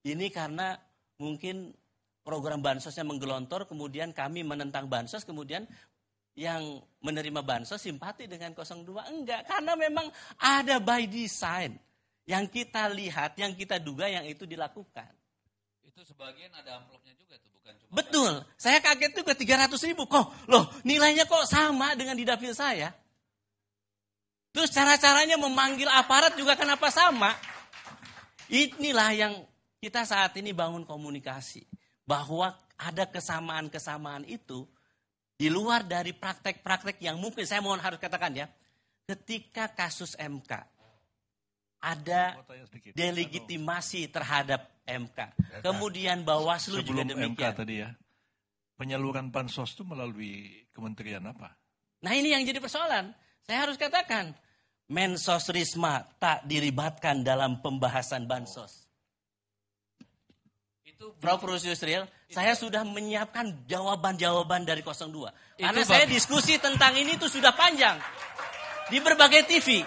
Ini karena mungkin program bansosnya menggelontor, kemudian kami menentang bansos, kemudian yang menerima bansos simpati dengan 02 enggak karena memang ada by design yang kita lihat, yang kita duga yang itu dilakukan. Itu sebagian ada amplopnya juga tuh, bukan cuma Betul. Ada... Saya kaget juga 300 ribu. Kok, loh nilainya kok sama dengan di dapil saya? Terus cara-caranya memanggil aparat juga kenapa sama? Inilah yang kita saat ini bangun komunikasi bahwa ada kesamaan-kesamaan itu di luar dari praktek-praktek yang mungkin saya mohon harus katakan ya, ketika kasus MK ada delegitimasi terhadap MK. Kemudian Bawaslu juga demikian. MK tadi ya. Penyaluran bansos itu melalui kementerian apa? Nah ini yang jadi persoalan. Saya harus katakan, Mensos Risma tak dilibatkan dalam pembahasan bansos itu Prof. Yusril, saya sudah menyiapkan jawaban-jawaban dari 02. Karena saya diskusi tentang ini itu sudah panjang di berbagai TV.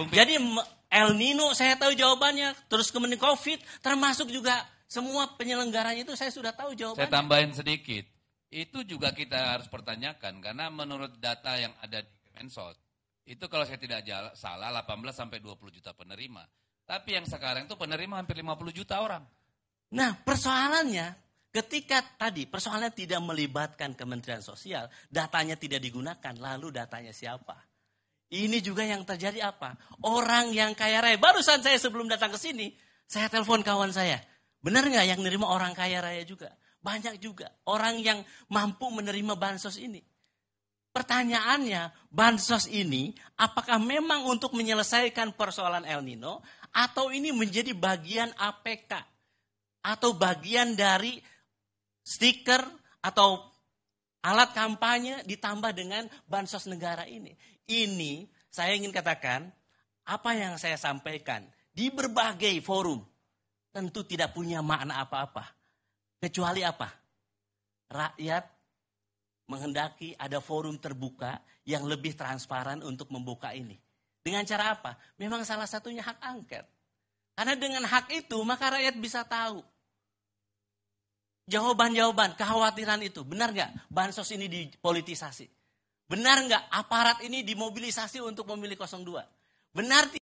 Bung Jadi El Nino saya tahu jawabannya, terus kemudian Covid, termasuk juga semua penyelenggaranya itu saya sudah tahu jawabannya. Saya tambahin sedikit. Itu juga kita harus pertanyakan karena menurut data yang ada di Mensos itu kalau saya tidak salah 18 sampai 20 juta penerima. Tapi yang sekarang itu penerima hampir 50 juta orang. Nah persoalannya ketika tadi persoalannya tidak melibatkan Kementerian Sosial, datanya tidak digunakan, lalu datanya siapa? Ini juga yang terjadi apa? Orang yang kaya raya. Barusan saya sebelum datang ke sini, saya telepon kawan saya. Benar nggak yang nerima orang kaya raya juga? Banyak juga orang yang mampu menerima bansos ini. Pertanyaannya, bansos ini apakah memang untuk menyelesaikan persoalan El Nino atau ini menjadi bagian APK atau bagian dari stiker atau alat kampanye ditambah dengan bansos negara ini. Ini saya ingin katakan apa yang saya sampaikan di berbagai forum tentu tidak punya makna apa-apa. Kecuali apa? Rakyat menghendaki ada forum terbuka yang lebih transparan untuk membuka ini. Dengan cara apa? Memang salah satunya hak angket. Karena dengan hak itu maka rakyat bisa tahu. Jawaban-jawaban, kekhawatiran itu. Benar nggak bansos ini dipolitisasi? Benar nggak aparat ini dimobilisasi untuk memilih 02? Benar tidak